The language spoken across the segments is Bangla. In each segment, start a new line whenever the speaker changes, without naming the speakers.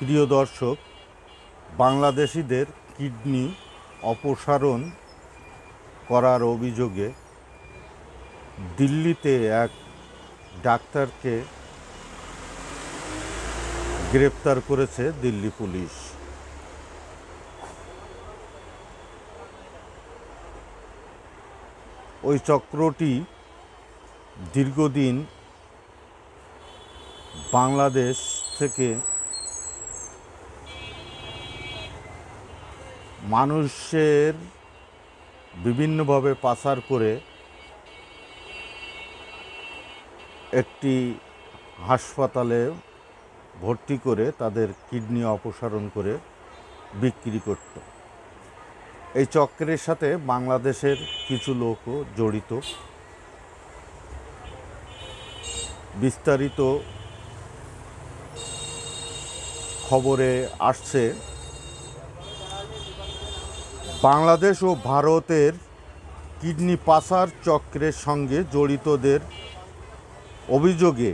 প্রিয় দর্শক বাংলাদেশিদের কিডনি অপসারণ করার অভিযোগে দিল্লিতে এক ডাক্তারকে গ্রেপ্তার করেছে দিল্লি পুলিশ ওই চক্রটি দীর্ঘদিন বাংলাদেশ থেকে মানুষের বিভিন্নভাবে পাচার করে একটি হাসপাতালে ভর্তি করে তাদের কিডনি অপসারণ করে বিক্রি করত এই চক্রের সাথে বাংলাদেশের কিছু লোকও জড়িত বিস্তারিত খবরে আসছে বাংলাদেশ ও ভারতের কিডনি পাসার চক্রের সঙ্গে জড়িতদের অভিযোগে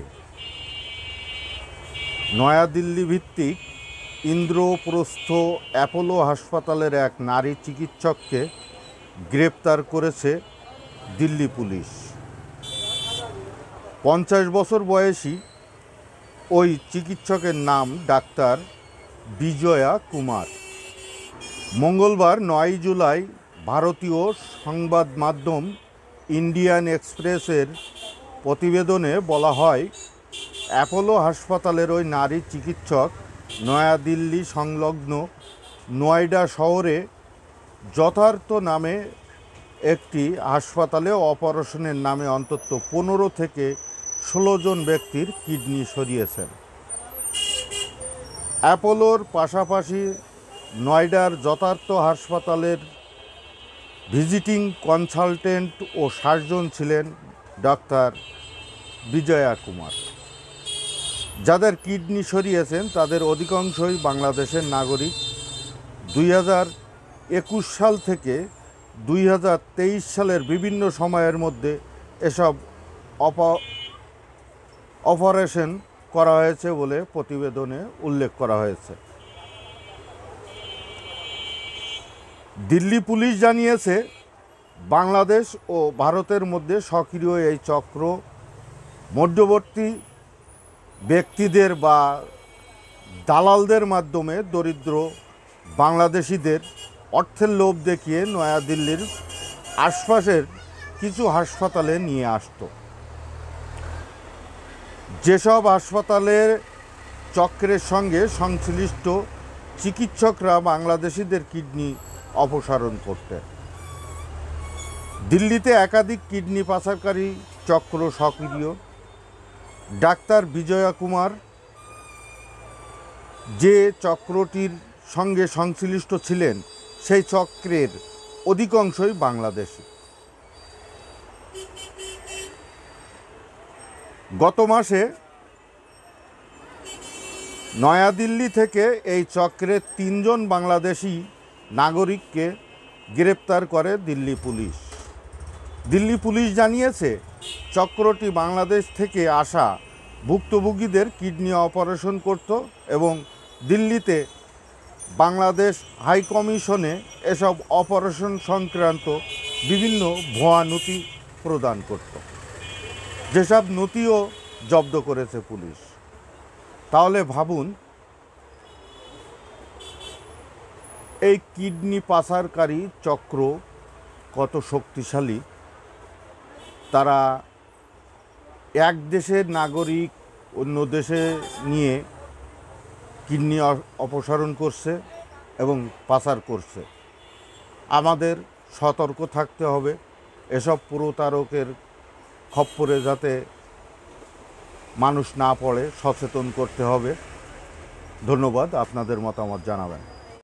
নয়াদিল্লি ভিত্তিক ইন্দ্রপ্রস্থ অ্যাপোলো হাসপাতালের এক নারী চিকিৎসককে গ্রেপ্তার করেছে দিল্লি পুলিশ পঞ্চাশ বছর বয়সী ওই চিকিৎসকের নাম ডাক্তার বিজয়া কুমার মঙ্গলবার নয় জুলাই ভারতীয় সংবাদ মাধ্যম ইন্ডিয়ান এক্সপ্রেসের প্রতিবেদনে বলা হয় অ্যাপোলো হাসপাতালের ওই নারী চিকিৎসক নয়াদিল্লি সংলগ্ন নয়ডা শহরে যথার্থ নামে একটি হাসপাতালে অপারেশনের নামে অন্তত পনেরো থেকে ষোলো জন ব্যক্তির কিডনি সরিয়েছেন অ্যাপোলোর পাশাপাশি নয়ডার যথার্থ হাসপাতালের ভিজিটিং কনসালটেন্ট ও সার্জন ছিলেন ডাক্তার বিজয়া কুমার যাদের কিডনি সরিয়েছেন তাদের অধিকাংশই বাংলাদেশের নাগরিক দুই একুশ সাল থেকে দুই সালের বিভিন্ন সময়ের মধ্যে এসব অপারেশন করা হয়েছে বলে প্রতিবেদনে উল্লেখ করা হয়েছে দিল্লি পুলিশ জানিয়েছে বাংলাদেশ ও ভারতের মধ্যে সক্রিয় এই চক্র মধ্যবর্তী ব্যক্তিদের বা দালালদের মাধ্যমে দরিদ্র বাংলাদেশিদের অর্থের লোভ দেখিয়ে নয়াদিল্লির আশপাশের কিছু হাসপাতালে নিয়ে আসত যেসব হাসপাতালের চক্রের সঙ্গে সংশ্লিষ্ট চিকিৎসকরা বাংলাদেশিদের কিডনি অপসারণ করতে দিল্লিতে একাধিক কিডনি পাচারকারী চক্র সক্রিয় ডাক্তার বিজয়া কুমার যে চক্রটির সঙ্গে সংশ্লিষ্ট ছিলেন সেই চক্রের অধিকাংশই বাংলাদেশি গত মাসে নয়াদিল্লি থেকে এই চক্রের তিনজন বাংলাদেশি নাগরিককে গ্রেপ্তার করে দিল্লি পুলিশ দিল্লি পুলিশ জানিয়েছে চক্রটি বাংলাদেশ থেকে আসা ভুক্তভোগীদের কিডনি অপারেশন করত এবং দিল্লিতে বাংলাদেশ হাইকমিশনে এসব অপারেশন সংক্রান্ত বিভিন্ন ভুয়া নথি প্রদান করত যেসব নথিও জব্দ করেছে পুলিশ তাহলে ভাবুন এই কিডনি পাচারকারী চক্র কত শক্তিশালী তারা এক দেশের নাগরিক অন্য দেশে নিয়ে কিডনি অপসারণ করছে এবং পাচার করছে আমাদের সতর্ক থাকতে হবে এসব প্রতারকের খপ্পরে যাতে মানুষ না পড়ে সচেতন করতে হবে ধন্যবাদ আপনাদের মতামত জানাবেন